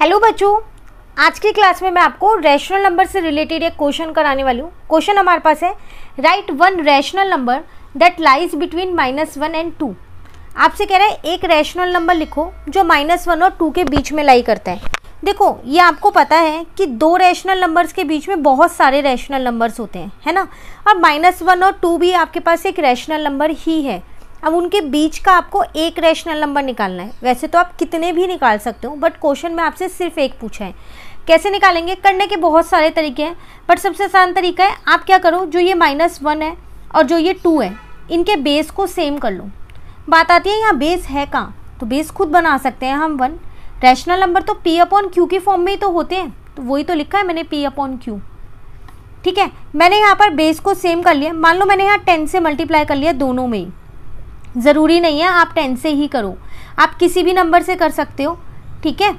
hello बच्चों आज की क्लास में मैं आपको रैशनल नंबर से रिलेटेड एक क्वेश्चन कराने वाली हूँ क्वेश्चन हमारे पास है right one rational number that lies between minus one and two आपसे कह रहा है एक रैशनल नंबर लिखो जो माइनस वन और टू के बीच में लाई करता है देखो ये आपको पता है कि दो रैशनल नंबर्स के बीच में बहुत सारे रैशनल नंबर्स होते हैं है ना और माइनस वन और टू भी आपके पास एक रैशनल नंबर ही है अब उनके बीच का आपको एक रैशनल नंबर निकालना है वैसे तो आप कितने भी निकाल सकते हो बट क्वेश्चन में आपसे सिर्फ एक पूछा है कैसे निकालेंगे करने के बहुत सारे तरीके हैं बट सबसे आसान तरीका है आप क्या करो जो ये माइनस वन है और जो ये टू है इनके बेस को सेम कर लो बात आती है यहाँ बेस है कहाँ तो बेस खुद बना सकते हैं हम वन रैशनल नंबर तो पी अपॉन क्यू की फॉर्म में ही तो होते हैं तो वही तो लिखा है मैंने पी अपॉन क्यू ठीक है मैंने यहाँ पर बेस को सेम कर लिया मान लो मैंने यहाँ टेन से मल्टीप्लाई कर लिया दोनों में ही ज़रूरी नहीं है आप टेन से ही करो आप किसी भी नंबर से कर सकते हो ठीक है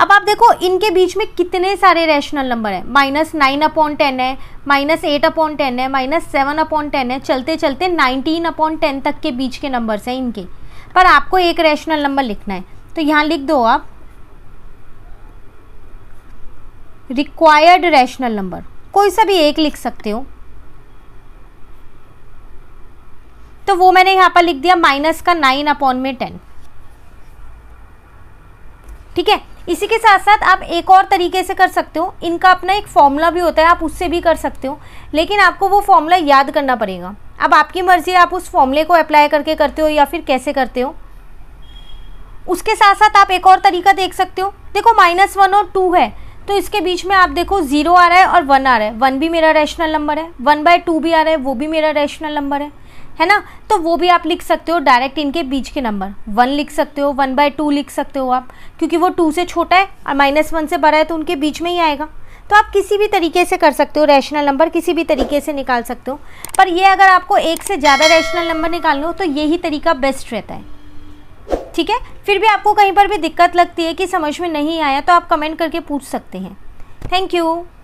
अब आप देखो इनके बीच में कितने सारे रैशनल नंबर हैं माइनस नाइन अपॉन टेन है माइनस एट अपॉन टेन है माइनस सेवन अपॉन टेन है चलते चलते नाइनटीन अपॉन टेन तक के बीच के नंबर्स हैं इनके पर आपको एक रैशनल नंबर लिखना है तो यहाँ लिख दो आप रिक्वायर्ड रैशनल नंबर कोई सा भी एक लिख सकते हो तो वो मैंने यहाँ पर लिख दिया माइनस का नाइन अपॉन में टेन ठीक है इसी के साथ साथ आप एक और तरीके से कर सकते हो इनका अपना एक फॉर्मूला भी होता है आप उससे भी कर सकते हो लेकिन आपको वो फॉर्मूला याद करना पड़ेगा अब आपकी मर्ज़ी है आप उस फॉर्मूले को अप्लाई करके करते हो या फिर कैसे करते हो उसके साथ साथ आप एक और तरीका देख सकते हो देखो माइनस वन और टू है तो इसके बीच में आप देखो ज़ीरो आ रहा है और वन आ रहा है वन भी मेरा रैशनल नंबर है वन बाय टू भी आ रहा है वो भी मेरा रैशनल नंबर है है ना तो वो भी आप लिख सकते हो डायरेक्ट इनके बीच के नंबर वन लिख सकते हो वन बाय टू लिख सकते हो आप क्योंकि वो टू से छोटा है और माइनस वन से बड़ा है तो उनके बीच में ही आएगा तो आप किसी भी तरीके से कर सकते हो रैशनल नंबर किसी भी तरीके से निकाल सकते हो पर ये अगर आपको एक से ज़्यादा रैशनल नंबर निकालने हो तो यही तरीका बेस्ट रहता है ठीक है फिर भी आपको कहीं पर भी दिक्कत लगती है कि समझ में नहीं आया तो आप कमेंट करके पूछ सकते हैं थैंक यू